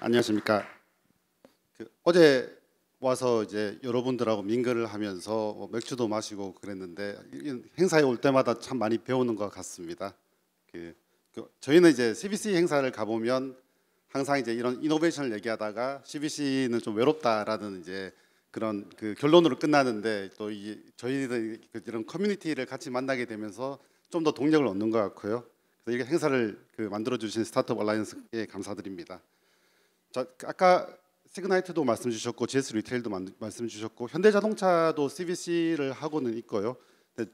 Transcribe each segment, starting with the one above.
안녕하십니까. 그 어제 와서 이제 여러분들하고 민근을 하면서 뭐 맥주도 마시고 그랬는데 행사에 올 때마다 참 많이 배우는 것 같습니다. 그, 그 저희는 이제 CBC 행사를 가보면 항상 이제 이런 이노베이션을 얘기하다가 CBC는 좀 외롭다라는 이제 그런 그 결론으로 끝나는데 또 저희들 그 이런 커뮤니티를 같이 만나게 되면서 좀 더 동력을 얻는 것 같고요. 그래서 이렇게 행사를 그 만들어 주신 스타트업 얼라이언스에 감사드립니다. 자, 아까 시그나이트도 말씀 주셨고 GS 리테일도 말씀 주셨고 현대자동차도 CVC를 하고는 있고요.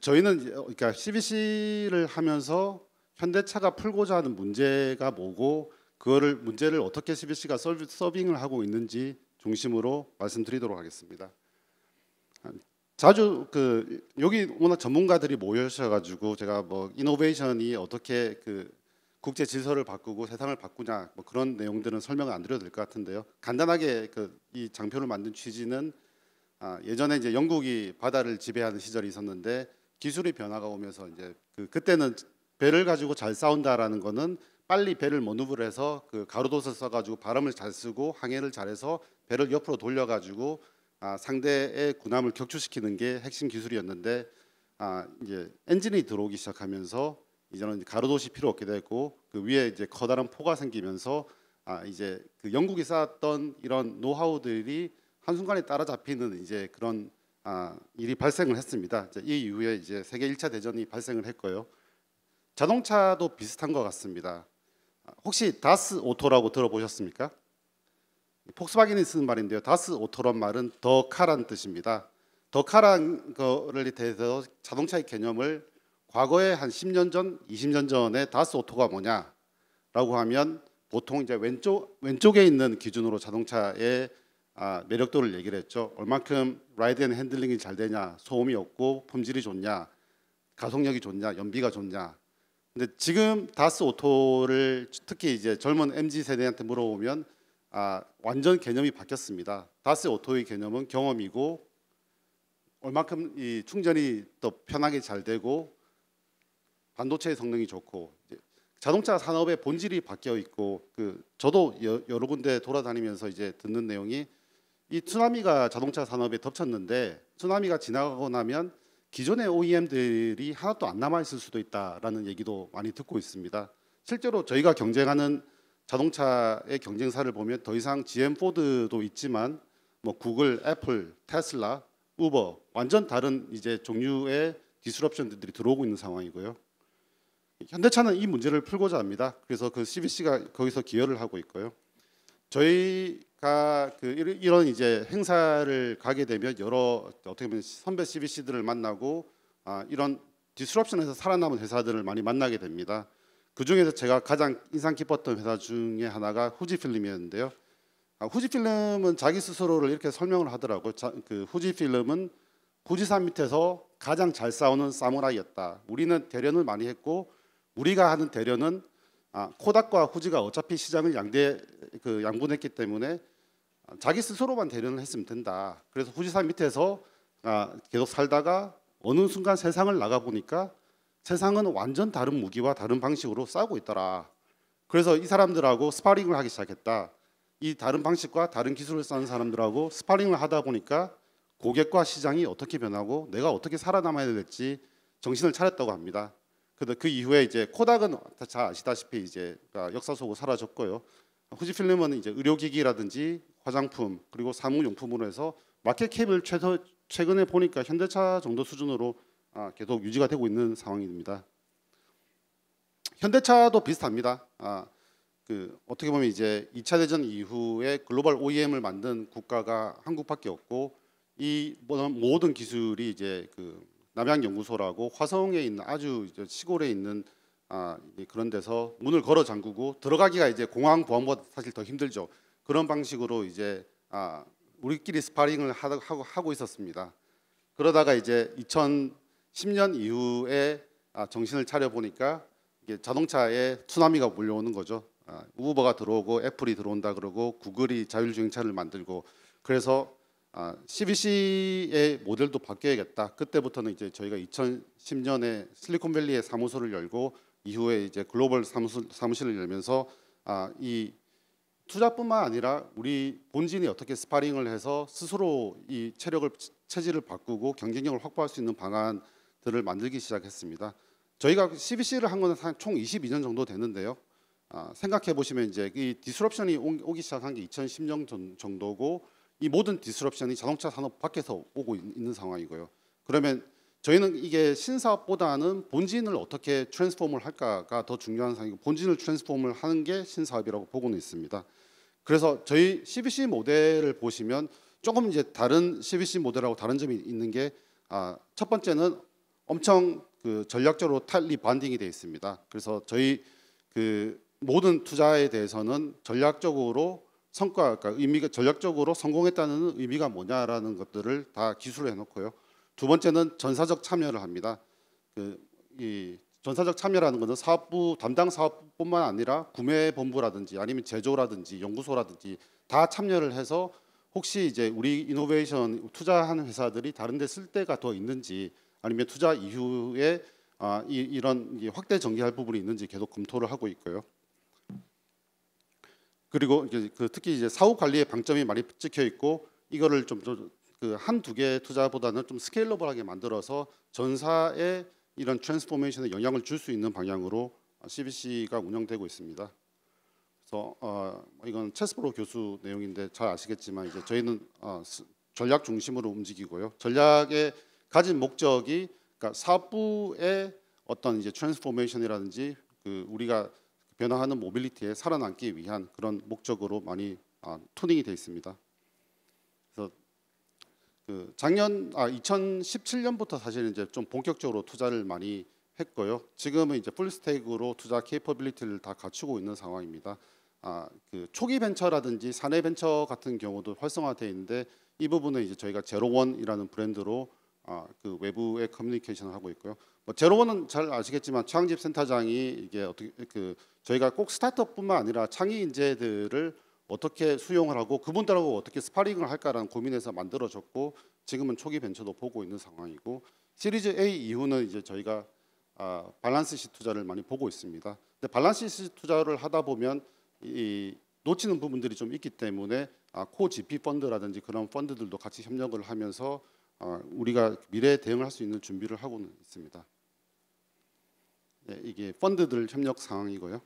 저희는 어, 그러니까 CVC를 하면서 현대차가 풀고자 하는 문제가 뭐고 그거를 문제를 어떻게 CBC가 서빙을 하고 있는지 중심으로 말씀드리도록 하겠습니다. 자주 그 여기 워낙 전문가들이 모여셔가지고 제가 뭐 이노베이션이 어떻게 그 국제 질서를 바꾸고 세상을 바꾸냐 뭐 그런 내용들은 설명을 안 드려도 될것 같은데요. 간단하게 그 이장편을 만든 취지는 아, 예전에 이제 영국이 바다를 지배하는 시절이 있었는데 기술의 변화가 오면서 이제 그 그때는 배를 가지고 잘 싸운다라는 거는 빨리 배를 머누브를 해서 그 가로도서 써가지고 바람을 잘 쓰고 항해를 잘해서 배를 옆으로 돌려가지고 아, 상대의 군함을 격추시키는 게 핵심 기술이었는데 아, 이제 엔진이 들어오기 시작하면서 이제는 가로도시 필요 없게 됐고 그 위에 이제 커다란 포가 생기면서 아 이제 그 영국이 쌓았던 이런 노하우들이 한순간에 따라잡히는 이제 그런 아 일이 발생을 했습니다. 이 이후에 이제 세계 1차 대전이 발생을 했고요. 자동차도 비슷한 것 같습니다. 아, 혹시 다스 오토라고 들어보셨습니까? 폭스바겐이 쓰는 말인데요. 다스 오토란 말은 더 카란 뜻입니다. 더 카란 거를 대해서 자동차의 개념을 과거에 한 10년 전, 20년 전에 다스 오토가 뭐냐라고 하면 보통 이제 왼쪽 왼쪽에 있는 기준으로 자동차의 아, 매력도를 얘기를 했죠. 얼마큼 라이드 앤 핸들링이 잘 되냐, 소음이 없고 품질이 좋냐, 가속력이 좋냐, 연비가 좋냐. 근데 지금 다스 오토를 특히 이제 젊은 MZ 세대한테 물어보면 아, 완전 개념이 바뀌었습니다. 다스 오토의 개념은 경험이고 얼마큼 이 충전이 더 편하게 잘 되고 반도체의 성능이 좋고 자동차 산업의 본질이 바뀌어 있고 그 저도 여, 러 군데 돌아다니면서 이제 듣는 내용이 이 쓰나미가 자동차 산업에 덮쳤는데 쓰나미가 지나가고 나면 기존의 OEM들이 하나도 안 남아 있을 수도 있다라는 얘기도 많이 듣고 있습니다. 실제로 저희가 경쟁하는 자동차의 경쟁사를 보면 더 이상 GM, 포드도 있지만 뭐 구글, 애플, 테슬라, 우버 완전 다른 이제 종류의 디스럽션들이 들어오고 있는 상황이고요. 현대차는 이 문제를 풀고자 합니다. 그래서 그 CBC가 거기서 기여를 하고 있고요. 저희가 그 이런 이제 행사를 가게 되면 여러 어떻게 보면 선배 CBC들을 만나고 아, 이런 디스럽션에서 살아남은 회사들을 많이 만나게 됩니다. 그 중에서 제가 가장 인상 깊었던 회사 중에 하나가 후지필름이었는데요. 아, 후지필름은 자기 스스로를 이렇게 설명을 하더라고요. 자, 그 후지필름은 후지산 밑에서 가장 잘 싸우는 사무라이였다. 우리는 대련을 많이 했고 우리가 하는 대련은 아, 코닥과 후지가 어차피 시장을 양대 그 양분했기 때문에 아, 자기 스스로만 대련을 했으면 된다. 그래서 후지산 밑에서 아, 계속 살다가 어느 순간 세상을 나가 보니까 세상은 완전 다른 무기와 다른 방식으로 싸우고 있더라. 그래서 이 사람들하고 스파링을 하기 시작했다. 이 다른 방식과 다른 기술을 쓰는 사람들하고 스파링을 하다 보니까 고객과 시장이 어떻게 변하고 내가 어떻게 살아남아야 될지 정신을 차렸다고 합니다. 그 근데 그 이후에 이제 코닥은 잘 아시다시피 이제 아, 역사 속으로 사라졌고요. 후지필름은 이제 의료기기라든지 화장품 그리고 사무용품으로 해서 마켓캡을 최소 최근에 보니까 현대차 정도 수준으로 아, 계속 유지가 되고 있는 상황입니다. 현대차도 비슷합니다. 아, 그 어떻게 보면 이제 2차 대전 이후에 글로벌 OEM을 만든 국가가 한국밖에 없고 이 모든 기술이 이제 그 남양연구소라고 화성에 있는 아주 시골에 있는 아, 그런 데서 문을 걸어 잠그고 들어가기가 이제 공항 보안보다 사실 더 힘들죠. 그런 방식으로 이제 아, 우리끼리 스파링을 하고, 하고 있었습니다. 그러다가 이제 2010년 이후에 아, 정신을 차려 보니까 이게 자동차에 투나미가 몰려오는 거죠. 아, 우버가 들어오고 애플이 들어온다 그러고 구글이 자율주행차를 만들고 그래서 아, CBC의 모델도 바뀌어야겠다. 그때부터는 이제 저희가 2010년에 실리콘밸리의 사무소를 열고 이후에 이제 글로벌 사무실, 소사무을 열면서 아, 이 투자뿐만 아니라 우리 본진이 어떻게 스파링을 해서 스스로 이 체력을 체질을 바꾸고 경쟁력을 확보할 수 있는 방안들을 만들기 시작했습니다. 저희가 CBC를 한 거는 총 22년 정도 됐는데요 아, 생각해 보시면 이제 이 디스럽션이 오기 시작한 게 2010년 정도고 이 모든 디스럽션이 자동차 산업 밖에서 오고 있는 상황이고요. 그러면 저희는 이게 신사업보다는 본진을 어떻게 트랜스폼을 할까가 더 중요한 상황이고 본진을 트랜스폼을 하는 게 신사업이라고 보고는 있습니다. 그래서 저희 CBC 모델을 보시면 조금 이제 다른 CBC 모델하고 다른 점이 있는 게 아, 번째는 엄청 그 전략적으로 탈리 반딩이 되어 있습니다. 그래서 저희 그 모든 투자에 대해서는 전략적으로 성과, 그러니까 의미가 전략적으로 성공했다는 의미가 뭐냐라는 것들을 다 기술을 해놓고요. 두 번째는 전사적 참여를 합니다. 그, 이 전사적 참여라는 것은 사업부 담당 사업뿐만 아니라 구매 본부라든지 아니면 제조라든지 연구소라든지 다 참여를 해서 혹시 이제 우리 이노베이션 투자하는 회사들이 다른데 쓸 데가 더 있는지 아니면 투자 이후에 아, 이, 이런 확대 전개할 부분이 있는지 계속 검토를 하고 있고요. 그리고 그 특히 이제 사후 관리의 방점이 많이 찍혀 있고 이거를 좀 그한두 개의 투자보다는 좀 스케일러블하게 만들어서 전사에 이런 트랜스포메이션에 영향을 줄 수 있는 방향으로 CBC가 운영되고 있습니다. 그래서 어, 이건 체스프로 교수 내용인데 잘 아시겠지만 이제 저희는 어, 전략 중심으로 움직이고요. 전략의 가진 목적이 그러니까 사부의 어떤 이제 트랜스포메이션이라든지 그 우리가 변화하는 모빌리티에 살아남기 위한 그런 목적으로 많이 아, 투닝이 되어 있습니다. 그래서 그 작년 아 2017년부터 사실 이제 좀 본격적으로 투자를 많이 했고요. 지금은 이제 풀스택으로 투자 케이퍼빌리티를 다 갖추고 있는 상황입니다. 아, 그 초기 벤처라든지 사내 벤처 같은 경우도 활성화되어 있는데 이 부분은 이제 저희가 제로원이라는 브랜드로 아, 그 외부의 커뮤니케이션을 하고 있고요. 뭐 제로원은 잘 아시겠지만 창집 센터장이 이게 어떻게 그 저희가 꼭 스타트업뿐만 아니라 창의 인재들을 어떻게 수용을 하고 그분들하고 어떻게 스파링을 할까라는 고민에서 만들어졌고 지금은 초기 벤처도 보고 있는 상황이고 시리즈 A 이후는 이제 저희가 아, 밸런스 시 투자를 많이 보고 있습니다. 근데 밸런스 시 투자를 하다 보면 이, 놓치는 부분들이 좀 있기 때문에 아, 코 GP 펀드라든지 그런 펀드들도 같이 협력을 하면서 어, 우리가 미래에 대응할 수 있는 준비를 하고 있습니다. 예, 이게 펀드들 협력 상황이고요.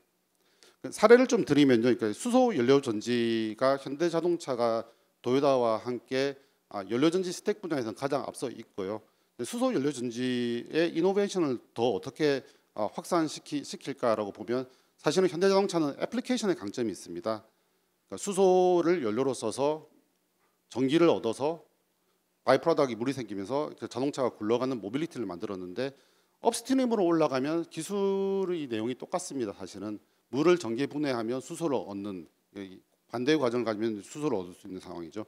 그 사례를 좀 드리면요. 그러니까 수소 연료 전지가 현대자동차가 도요다와 함께 아, 연료 전지 스택 분야에서 가장 앞서 있고요. 수소 연료 전지의 이노베이션을 더 어떻게 아, 확산시킬까라고 보면 사실은 현대자동차는 애플리케이션의 강점이 있습니다. 그러니까 수소를 연료로 써서 전기를 얻어서 바이프로덕이 물이 생기면서 그 자동차가 굴러가는 모빌리티를 만들었는데 업스트림으로 올라가면 기술의 내용이 똑같습니다. 사실은 물을 전기 분해하면 수소를 얻는 반대의 과정을 가지면 수소를 얻을 수 있는 상황이죠.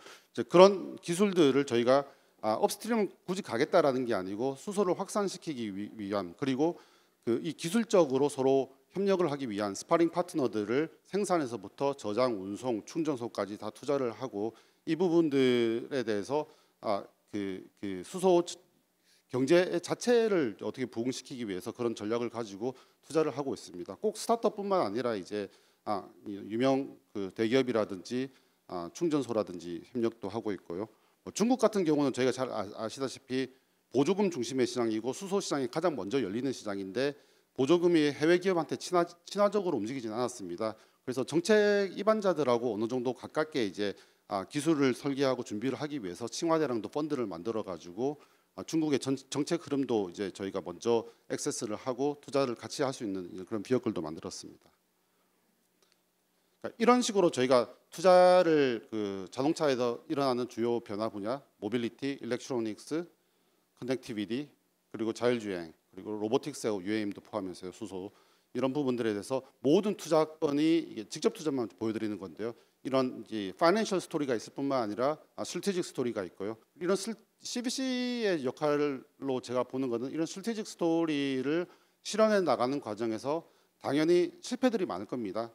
그런 기술들을 저희가 아, 업스트림 굳이 가겠다라는 게 아니고 수소를 확산시키기 위한 그리고 그이 기술적으로 서로 협력을 하기 위한 스파링 파트너들을 생산에서부터 저장, 운송, 충전소까지 다 투자를 하고 이 부분들에 대해서 아, 그, 그 수소 경제 자체를 어떻게 부흥시키기 위해서 그런 전략을 가지고 투자를 하고 있습니다. 꼭 스타트업뿐만 아니라 이제 아, 유명 그 대기업이라든지 아, 충전소라든지 협력도 하고 있고요. 뭐 중국 같은 경우는 저희가 잘 아, 아시다시피 보조금 중심의 시장이고 수소 시장이 가장 먼저 열리는 시장인데 보조금이 해외 기업한테 친화, 친화적으로 움직이진 않았습니다. 그래서 정책 입안자들하고 어느 정도 가깝게 이제 아, 기술을 설계하고 준비를 하기 위해서 칭화대랑도 펀드를 만들어 가지고 아, 중국의 전, 정책 흐름도 이제 저희가 먼저 액세스를 하고 투자를 같이 할 수 있는 그런 비어클도 만들었습니다. 그러니까 이런 식으로 저희가 투자를 그 자동차에서 일어나는 주요 변화 분야 모빌리티, 일렉트로닉스, 커넥티비티 그리고 자율주행 그리고 로보틱스하고 UAM도 포함해서요 수소 이런 부분들에 대해서 모든 투자건이 직접 투자만 보여드리는 건데요. 이런 이제 파이낸셜 스토리가 있을 뿐만 아니라 아, 스트레틱 스토리가 있고요. 이런 슬, CBC의 역할로 제가 보는 것은 이런 스트레틱 스토리를 실현해 나가는 과정에서 당연히 실패들이 많을 겁니다.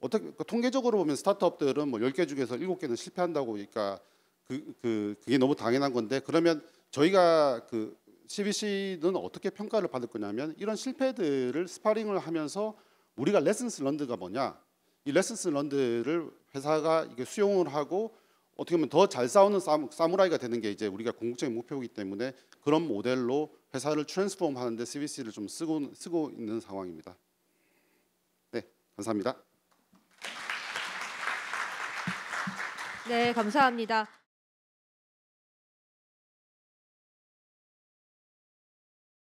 어떻게 그러니까 통계적으로 보면 스타트업들은 뭐 10개 중에서 7개는 실패한다고 그러니까 그, 그 그게 너무 당연한 건데 그러면 저희가 그 CBC는 어떻게 평가를 받을 거냐면 이런 실패들을 스파링을 하면서 우리가 레슨스 런드가 뭐냐 이 레슨스 런드를 회사가 이게 수용을 하고 어떻게 보면 더 잘 싸우는 사무라이가 되는 게 이제 우리가 궁극적인 목표이기 때문에 그런 모델로 회사를 트랜스폼 하는데 CVC를 좀 쓰고, 쓰고 있는 상황입니다. 네, 감사합니다. 네, 감사합니다.